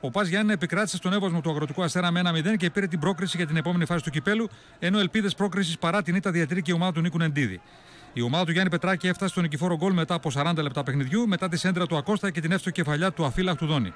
Ο Πας Γιάννη επικράτησε στον έβασμο του αγροτικού αστέρα με 1-0 και πήρε την πρόκριση για την επόμενη φάση του κυπέλου, ενώ ελπίδες πρόκρισης παρά την ήττα διατηρεί και η ομάδα του Νίκου Νεντίδη. Η ομάδα του Γιάννη Πετράκη έφτασε στον νικηφόρο γκολ μετά από 40 λεπτά παιχνιδιού, μετά τη σέντρα του Ακώστα και την εύστοχη κεφαλιά του Αφίλαχτου Δόνη.